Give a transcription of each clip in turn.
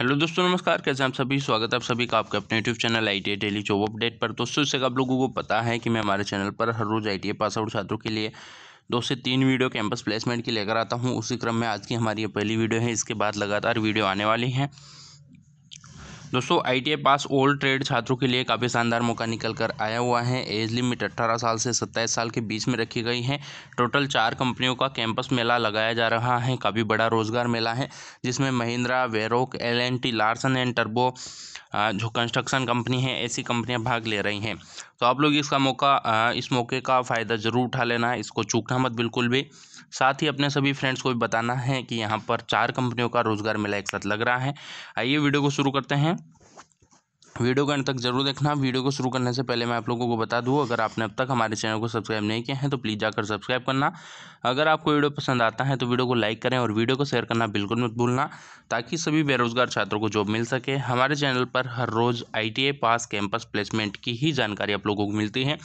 hello दोस्तों नमस्कार कैसे आप सभी स्वागत है आप सभी का आपके अपने YouTube channel I daily job update पर दोस्तों इससे आप लोगों को पता है कि मैं हमारे चैनल पर हर रोज़ आई पास आउट छात्रों के लिए दो से तीन वीडियो कैंपस प्लेसमेंट की लेकर आता हूँ उसी क्रम में आज की हमारी ये पहली वीडियो है इसके बाद लगातार वीडियो आने वाली हैं दोस्तों आई पास ओल्ड ट्रेड छात्रों के लिए काफ़ी शानदार मौका निकल कर आया हुआ है एज लिमिट अट्ठारह साल से सत्ताईस साल के बीच में रखी गई है टोटल चार कंपनियों का कैंपस मेला लगाया जा रहा है काफ़ी बड़ा रोजगार मेला है जिसमें Mahindra Varroc L and T Larsen and टर्बो जो कंस्ट्रक्शन कंपनी है ऐसी कंपनियाँ भाग ले रही हैं तो आप लोग इसका मौका इस मौके का फ़ायदा ज़रूर उठा लेना है इसको चूकना मत बिल्कुल भी साथ ही अपने सभी फ्रेंड्स को भी बताना है कि यहाँ पर चार कंपनियों का रोज़गार मेला एक साथ लग रहा है आइए वीडियो को शुरू करते हैं वीडियो को अंत तक जरूर देखना वीडियो को शुरू करने से पहले मैं आप लोगों को बता दूं अगर आपने अब तक हमारे चैनल को सब्सक्राइब नहीं किया है तो प्लीज़ जाकर सब्सक्राइब करना अगर आपको वीडियो पसंद आता है तो वीडियो को लाइक करें और वीडियो को शेयर करना बिल्कुल मत भूलना ताकि सभी बेरोजगार छात्रों को जॉब मिल सके हमारे चैनल पर हर रोज़ आई पास कैंपस प्लेसमेंट की ही जानकारी आप लोगों को मिलती है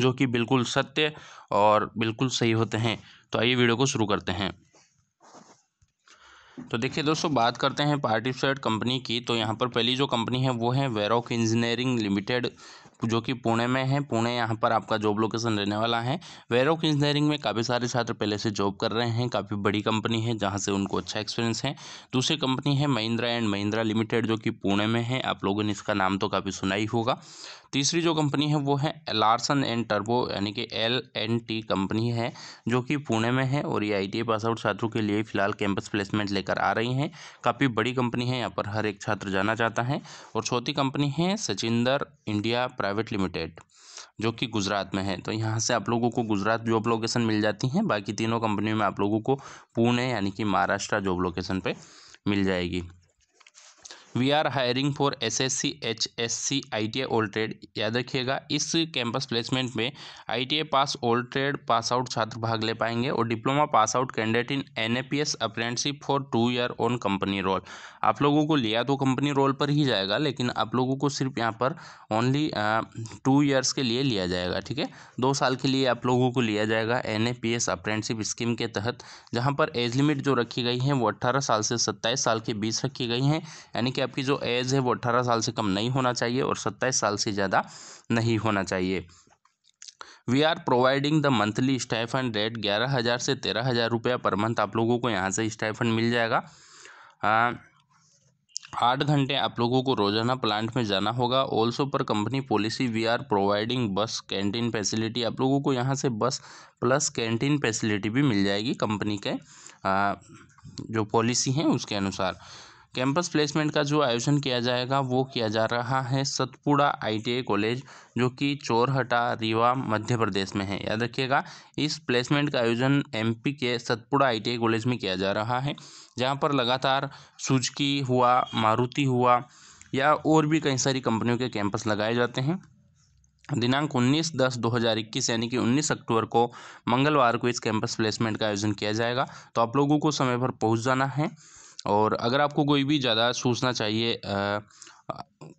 जो कि बिल्कुल सत्य और बिल्कुल सही होते हैं तो आइए वीडियो को शुरू करते हैं तो देखिए दोस्तों बात करते हैं पार्टिसर्ट कंपनी की तो यहाँ पर पहली जो कंपनी है वो है वेरोक इंजीनियरिंग लिमिटेड जो कि पुणे में है पुणे यहाँ पर आपका जॉब लोकेशन रहने वाला है वेरोक इंजीनियरिंग में काफ़ी सारे छात्र पहले से जॉब कर रहे हैं काफ़ी बड़ी कंपनी है जहाँ से उनको अच्छा एक्सपीरियंस है दूसरी कंपनी है महिंद्रा एंड महिंद्रा लिमिटेड जो कि पुणे में है आप लोगों ने इसका नाम तो काफ़ी सुना ही होगा तीसरी जो कंपनी है वो है लार्सन एंड टर्बो यानी कि एल एन टी कंपनी है जो कि पुणे में है और ये आई पास आउट छात्रों के लिए फिलहाल कैंपस प्लेसमेंट लेकर आ रही हैं काफ़ी बड़ी कंपनी है यहाँ पर हर एक छात्र जाना चाहता है और चौथी कंपनी है सचिंदर इंडिया प्राइवेट लिमिटेड जो कि गुजरात में है तो यहाँ से आप लोगों को गुजरात जॉब लोकेशन मिल जाती हैं बाकी तीनों कंपनी में आप लोगों को पुणे यानी कि महाराष्ट्र जॉब लोकेशन पर मिल जाएगी we are hiring for S S C H S C I T I old trade याद रखिएगा इस कैंपस प्लेसमेंट में I T I pass old trade pass out छात्र भाग ले पाएंगे और diploma pass out candidate in N A P S apprenticeship for two year on company roll आप लोगों को लिया तो कंपनी रोल पर ही जाएगा लेकिन आप लोगों को सिर्फ यहाँ पर ओनली टू ईयर्स के लिए लिया जाएगा ठीक है दो साल के लिए आप लोगों को लिया जाएगा N A P S apprenticeship scheme के तहत जहाँ पर एज लिमिट जो रखी गई है वो अट्ठारह साल से सत्ताईस साल के बीच रखी गई हैं यानी कि आपकी जो एज है वो अट्ठारह साल से कम नहीं होना चाहिए और सत्ताईस साल से ज़्यादा नहीं होना चाहिए we are providing the monthly stipend rate ग्यारह हज़ार से तेरह हज़ार रुपया पर मंथ आप लोगों को यहाँ से स्टाइफंड मिल जाएगा आठ घंटे आप लोगों को रोजाना प्लांट में जाना होगा ऑल्सो पर company policy we are providing bus canteen facility आप लोगों को यहाँ से बस प्लस कैंटीन फैसिलिटी भी मिल जाएगी कंपनी के आ, जो पॉलिसी हैं उसके अनुसार कैंपस प्लेसमेंट का जो आयोजन किया जाएगा वो किया जा रहा है सतपुड़ा आईटीआई कॉलेज जो कि चोरहटा रीवा मध्य प्रदेश में है याद रखिएगा इस प्लेसमेंट का आयोजन एमपी के सतपुड़ा आईटीआई कॉलेज में किया जा रहा है जहां पर लगातार सुजकी हुआ मारुति हुआ या और भी कई सारी कंपनियों के कैंपस लगाए जाते हैं दिनांक 19 दस 2021 यानी कि 19 अक्टूबर को मंगलवार को इस कैंपस प्लेसमेंट का आयोजन किया जाएगा तो आप लोगों को समय पर पहुंच जाना है और अगर आपको कोई भी ज़्यादा सोचना चाहिए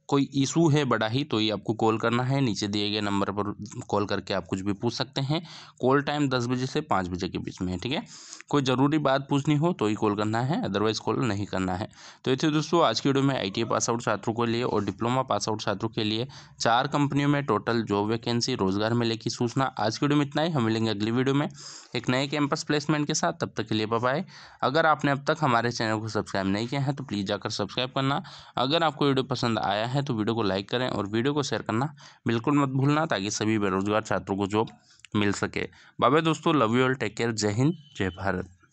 कोई इशू है बड़ा ही तो ये आपको कॉल करना है नीचे दिए गए नंबर पर कॉल करके आप कुछ भी पूछ सकते हैं कॉल टाइम दस बजे से पाँच बजे के बीच में है ठीक है कोई ज़रूरी बात पूछनी हो तो ही कॉल करना है अदरवाइज़ कॉल नहीं करना है तो ये थे दोस्तों आज की वीडियो में आई पास आउट छात्रों के लिए और डिप्लोमा पास आउट छात्रों के लिए चार कंपनियों में टोटल जॉब वैकेंसी रोजगार मिले की सूचना आज की वीडियो में इतना ही हम मिलेंगे अगली वीडियो में एक नए कैंपस प्लेसमेंट के साथ तब तक के लिए पाए अगर आपने अब तक हमारे चैनल को सब्सक्राइब नहीं किया है तो प्लीज़ जाकर सब्सक्राइब करना अगर आपको वीडियो पसंद आया है है तो वीडियो को लाइक करें और वीडियो को शेयर करना बिल्कुल मत भूलना ताकि सभी बेरोजगार छात्रों को जॉब मिल सके बाबा दोस्तों love you all take care जय हिंद जय भारत